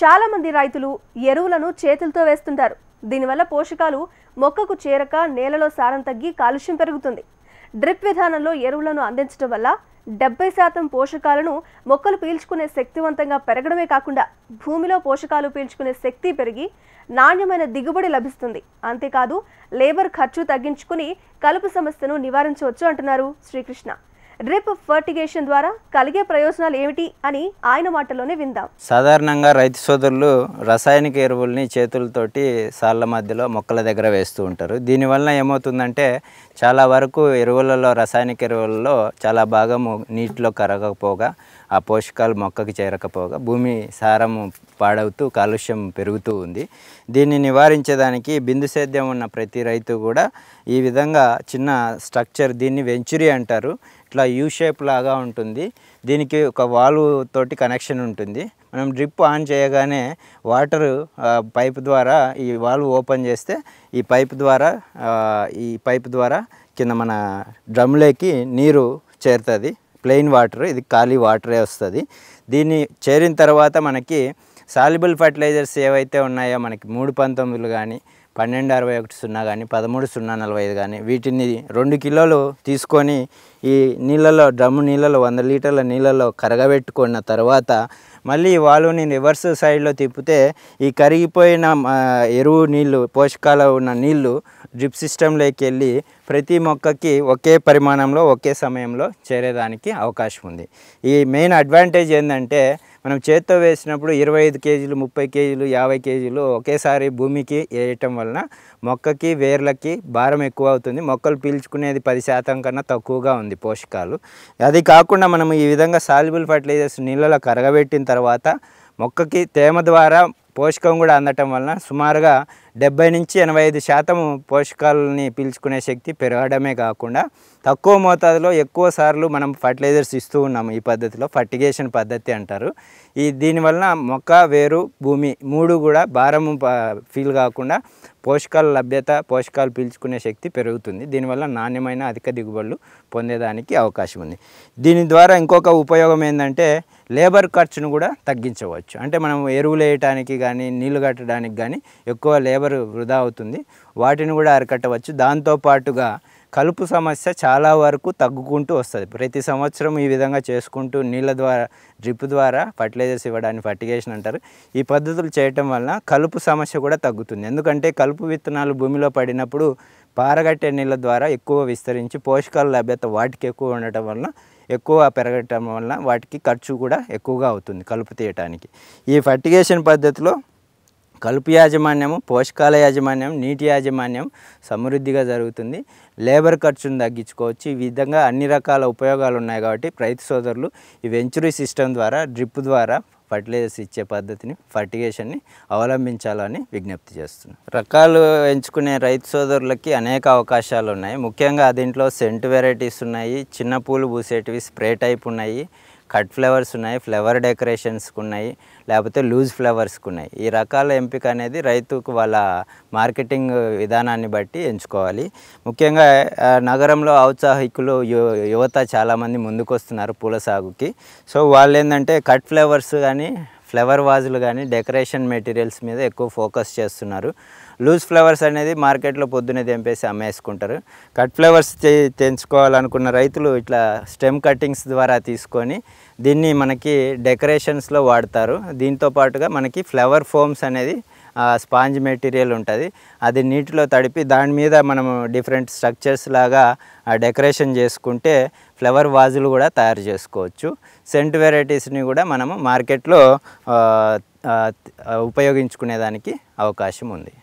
చాలామంది రైతులు ఎరువులను చేతులతో వేస్తుంటారు దీనివల్ల పోషకాలు మొక్కకు చేరక నేలలో సారం తగ్గి కాలుష్యం పెరుగుతుంది డ్రిప్ విధానంలో ఎరువులను అందించడం వల్ల డెబ్బై శాతం పోషకాలను మొక్కలు పీల్చుకునే శక్తివంతంగా పెరగడమే కాకుండా భూమిలో పోషకాలు పీల్చుకునే శక్తి పెరిగి నాణ్యమైన దిగుబడి లభిస్తుంది అంతేకాదు లేబర్ ఖర్చు తగ్గించుకుని కలుపు సమస్యను నివారించవచ్చు అంటున్నారు శ్రీకృష్ణ డ్రిప్ ఫర్టిగేషన్ ద్వారా కలిగే ప్రయోజనాలు ఏమిటి అని ఆయన మాటలోనే విందాం సాధారణంగా రైతు సోదరులు రసాయనిక ఎరువుల్ని చేతులతోటి సాళ్ళ మధ్యలో మొక్కల దగ్గర వేస్తూ ఉంటారు దీనివల్ల ఏమవుతుందంటే చాలా వరకు ఎరువులలో రసాయనిక ఎరువులలో చాలా భాగము నీటిలో కరగకపోగా ఆ పోషకాలు మొక్కకి చేరకపోగా భూమి సారము పాడవుతూ కాలుష్యం పెరుగుతూ ఉంది దీన్ని నివారించేదానికి బిందు సేద్యం ఉన్న ప్రతి రైతు కూడా ఈ విధంగా చిన్న స్ట్రక్చర్ దీన్ని వెంచురీ అంటారు ఇట్లా యూ షేప్ లాగా ఉంటుంది దీనికి ఒక వాల్వ్ తోటి కనెక్షన్ ఉంటుంది మనం డ్రిప్ ఆన్ చేయగానే వాటర్ పైప్ ద్వారా ఈ వాల్వ్ ఓపెన్ చేస్తే ఈ పైప్ ద్వారా ఈ పైప్ ద్వారా కింద మన డ్రమ్లోకి నీరు చేరుతుంది ప్లెయిన్ వాటర్ ఇది ఖాళీ వాటరే వస్తుంది దీన్ని చేరిన తర్వాత మనకి సాల్యుబుల్ ఫర్టిలైజర్స్ ఏవైతే ఉన్నాయో మనకి మూడు పంతొమ్మిదిలు కానీ పన్నెండు అరవై ఒకటి సున్నా కానీ పదమూడు సున్నా నలభై ఐదు కానీ వీటిని రెండు కిలోలు తీసుకొని ఈ నీళ్ళలో డ్రమ్ము నీళ్ళలో వంద లీటర్ల నీళ్ళలో కరగబెట్టుకున్న తర్వాత మళ్ళీ వాళ్ళని రివర్స్ సైడ్లో తిప్పితే ఈ కరిగిపోయిన ఎరువు నీళ్ళు పోషకాల ఉన్న నీళ్ళు డ్రిప్ సిస్టంలోకి వెళ్ళి ప్రతి మొక్కకి ఒకే పరిమాణంలో ఒకే సమయంలో చేరేదానికి అవకాశం ఉంది ఈ మెయిన్ అడ్వాంటేజ్ ఏంటంటే మనం చేత్తో వేసినప్పుడు ఇరవై ఐదు కేజీలు ముప్పై కేజీలు యాభై కేజీలు ఒకేసారి భూమికి వేయటం వలన మొక్కకి వేర్లకి భారం ఎక్కువ అవుతుంది మొక్కలు పీల్చుకునేది పది శాతం కన్నా తక్కువగా ఉంది ఉంటుంది పోషకాలు అది కాకుండా మనం ఈ విధంగా సాల్యుబుల్ ఫర్టిలైజర్స్ నీళ్ళలో కరగబెట్టిన తర్వాత మొక్కకి తేమ ద్వారా పోషకం కూడా అందటం వలన సుమారుగా డెబ్బై నుంచి ఎనభై ఐదు శాతం పోషకాలని పీల్చుకునే శక్తి పెరగడమే కాకుండా తక్కువ మోతాదులో ఎక్కువ సార్లు మనం ఫర్టిలైజర్స్ ఇస్తూ ఉన్నాము ఈ పద్ధతిలో ఫర్టిగేషన్ పద్ధతి అంటారు ఈ దీనివలన మొక్క వేరు భూమి మూడు కూడా భారం ఫీల్ కాకుండా పోషకాల లభ్యత పోషకాలు పీల్చుకునే శక్తి పెరుగుతుంది దీనివల్ల నాణ్యమైన అధిక దిగుబడులు పొందేదానికి అవకాశం ఉంది దీని ద్వారా ఇంకొక ఉపయోగం ఏంటంటే లేబర్ ఖర్చును కూడా తగ్గించవచ్చు అంటే మనం ఎరువులు వేయటానికి కానీ నీళ్లు కట్టడానికి కానీ ఎక్కువ లేబర్ వృధా అవుతుంది వాటిని కూడా అరికట్టవచ్చు దాంతోపాటుగా కలుపు సమస్య చాలా వరకు తగ్గుకుంటూ వస్తుంది ప్రతి సంవత్సరం ఈ విధంగా చేసుకుంటూ నీళ్ళ ద్వారా డ్రిప్ ద్వారా ఫర్టిలైజర్స్ ఇవ్వడాన్ని ఫర్టిగేషన్ అంటారు ఈ పద్ధతులు చేయటం వలన కలుపు సమస్య కూడా తగ్గుతుంది ఎందుకంటే కలుపు విత్తనాలు భూమిలో పడినప్పుడు పారగట్టే నీళ్ళ ద్వారా ఎక్కువ విస్తరించి పోషకాల లభ్యత వాటికి ఎక్కువ ఉండటం వలన ఎక్కువ పెరగటం వలన వాటికి ఖర్చు కూడా ఎక్కువగా అవుతుంది కలుపు తీయటానికి ఈ ఫర్టిగేషన్ పద్ధతిలో కలుపు యాజమాన్యము పోషకాల యాజమాన్యం నీటి యాజమాన్యం సమృద్ధిగా జరుగుతుంది లేబర్ ఖర్చును తగ్గించుకోవచ్చు ఈ విధంగా అన్ని రకాల ఉపయోగాలు ఉన్నాయి కాబట్టి రైతు సోదరులు ఈ వెంచురీ సిస్టమ్ ద్వారా డ్రిప్ ద్వారా ఫర్టిలైజర్స్ ఇచ్చే పద్ధతిని ఫర్టిగేషన్ని అవలంబించాలని విజ్ఞప్తి చేస్తున్నాను రకాలు ఎంచుకునే రైతు సోదరులకి అనేక అవకాశాలు ఉన్నాయి ముఖ్యంగా దీంట్లో సెంటు వెరైటీస్ ఉన్నాయి చిన్న పూలు పూసేటివి స్ప్రే టైప్ ఉన్నాయి కట్ ఫ్లవర్స్ ఉన్నాయి ఫ్లవర్ డెకరేషన్స్కి ఉన్నాయి లేకపోతే లూజ్ ఫ్లవర్స్కి ఉన్నాయి ఈ రకాల ఎంపిక అనేది రైతుకు వాళ్ళ మార్కెటింగ్ విధానాన్ని బట్టి ఎంచుకోవాలి ముఖ్యంగా నగరంలో ఔత్సాహికులు యువత చాలామంది ముందుకు వస్తున్నారు పూల సాగుకి సో వాళ్ళు ఏంటంటే కట్ ఫ్లవర్స్ కానీ ఫ్లవర్ వాజులు కానీ డెకరేషన్ మెటీరియల్స్ మీద ఎక్కువ ఫోకస్ చేస్తున్నారు లూజ్ ఫ్లవర్స్ అనేది మార్కెట్లో పొద్దునే తెంపేసి అమ్మేసుకుంటారు కట్ ఫ్లవర్స్ తెంచుకోవాలనుకున్న రైతులు ఇట్లా స్టెమ్ కట్టింగ్స్ ద్వారా తీసుకొని దీన్ని మనకి డెకరేషన్స్లో వాడతారు దీంతో పాటుగా మనకి ఫ్లవర్ ఫోమ్స్ అనేది స్పాంజ్ మెటీరియల్ ఉంటుంది అది నీటిలో తడిపి దాని మీద మనము డిఫరెంట్ స్ట్రక్చర్స్ లాగా డెకరేషన్ చేసుకుంటే ఫ్లవర్ వాజులు కూడా తయారు చేసుకోవచ్చు సెంట్ వెరైటీస్ని కూడా మనము మార్కెట్లో ఉపయోగించుకునేదానికి అవకాశం ఉంది